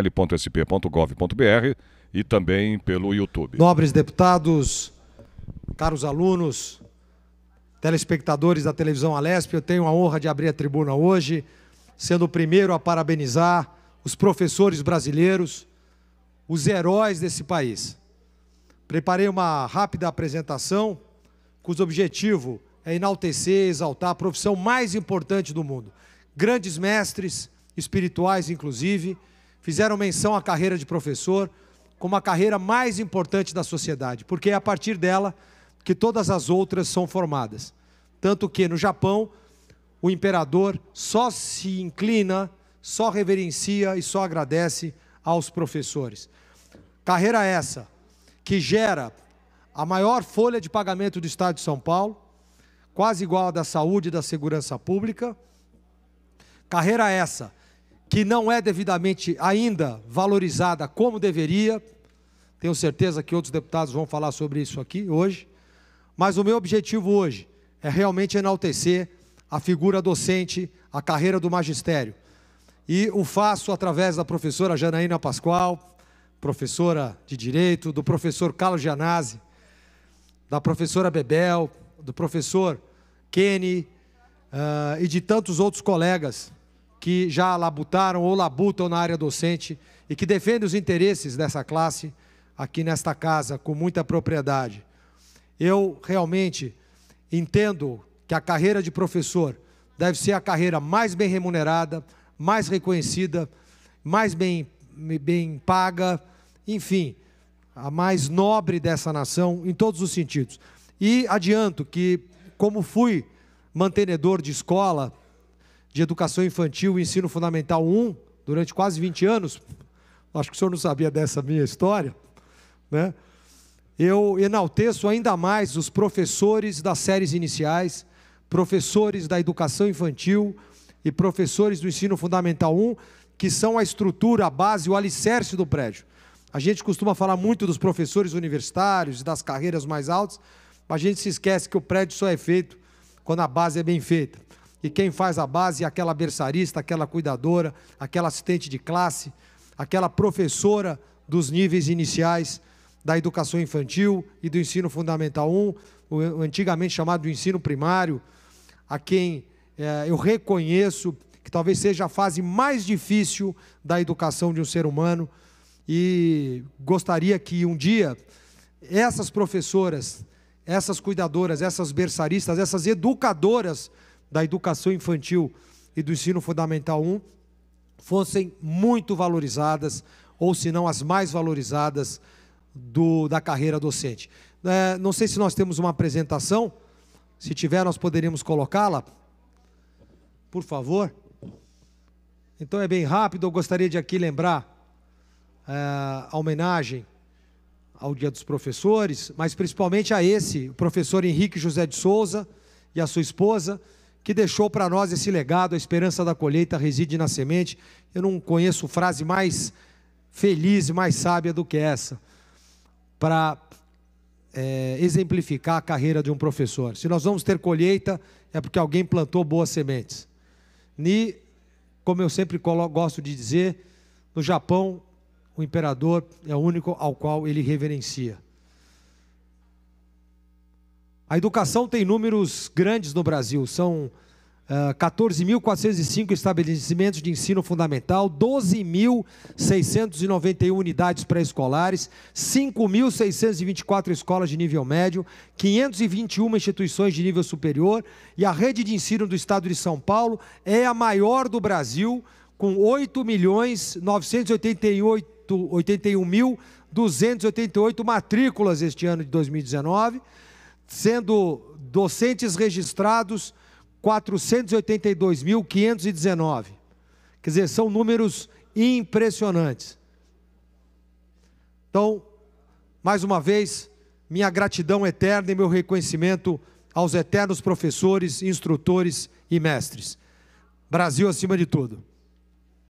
l.sp.gov.br e também pelo YouTube. Nobres deputados, caros alunos, telespectadores da televisão Alesp, eu tenho a honra de abrir a tribuna hoje, sendo o primeiro a parabenizar os professores brasileiros, os heróis desse país. Preparei uma rápida apresentação, cujo objetivo é enaltecer, exaltar a profissão mais importante do mundo. Grandes mestres, espirituais inclusive, fizeram menção à carreira de professor como a carreira mais importante da sociedade, porque é a partir dela que todas as outras são formadas. Tanto que no Japão, o imperador só se inclina, só reverencia e só agradece aos professores. Carreira essa que gera a maior folha de pagamento do Estado de São Paulo, quase igual à da saúde e da segurança pública. Carreira essa que não é devidamente ainda valorizada como deveria. Tenho certeza que outros deputados vão falar sobre isso aqui hoje. Mas o meu objetivo hoje é realmente enaltecer a figura docente, a carreira do magistério. E o faço através da professora Janaína Pascoal, professora de Direito, do professor Carlos Gianazzi, da professora Bebel, do professor Kenny uh, e de tantos outros colegas que já labutaram ou labutam na área docente e que defendem os interesses dessa classe aqui nesta casa com muita propriedade. Eu realmente entendo que a carreira de professor deve ser a carreira mais bem remunerada, mais reconhecida, mais bem, bem paga, enfim, a mais nobre dessa nação em todos os sentidos. E adianto que, como fui mantenedor de escola, de Educação Infantil e Ensino Fundamental 1 durante quase 20 anos. Acho que o senhor não sabia dessa minha história, né? Eu enalteço ainda mais os professores das séries iniciais, professores da educação infantil e professores do ensino fundamental 1, que são a estrutura, a base, o alicerce do prédio. A gente costuma falar muito dos professores universitários e das carreiras mais altas, mas a gente se esquece que o prédio só é feito quando a base é bem feita e quem faz a base é aquela berçarista, aquela cuidadora, aquela assistente de classe, aquela professora dos níveis iniciais da educação infantil e do ensino fundamental 1, antigamente chamado ensino primário, a quem é, eu reconheço que talvez seja a fase mais difícil da educação de um ser humano e gostaria que um dia essas professoras, essas cuidadoras, essas berçaristas, essas educadoras da educação infantil e do ensino fundamental 1 fossem muito valorizadas, ou se não as mais valorizadas do, da carreira docente. É, não sei se nós temos uma apresentação, se tiver, nós poderíamos colocá-la. Por favor. Então é bem rápido, eu gostaria de aqui lembrar é, a homenagem ao Dia dos Professores, mas principalmente a esse, o professor Henrique José de Souza e a sua esposa, que deixou para nós esse legado, a esperança da colheita reside na semente. Eu não conheço frase mais feliz e mais sábia do que essa, para é, exemplificar a carreira de um professor. Se nós vamos ter colheita, é porque alguém plantou boas sementes. Ni, como eu sempre gosto de dizer, no Japão, o imperador é o único ao qual ele reverencia. A educação tem números grandes no Brasil, são uh, ah, 14.405 estabelecimentos de ensino fundamental, 12.691 unidades pré-escolares, 5.624 escolas de nível médio, 521 instituições de nível superior e a rede de ensino do estado de São Paulo é a maior do Brasil, com 8 matrículas este ano de 2019 sendo docentes registrados 482.519. Quer dizer, são números impressionantes. Então, mais uma vez, minha gratidão eterna e meu reconhecimento aos eternos professores, instrutores e mestres. Brasil acima de tudo.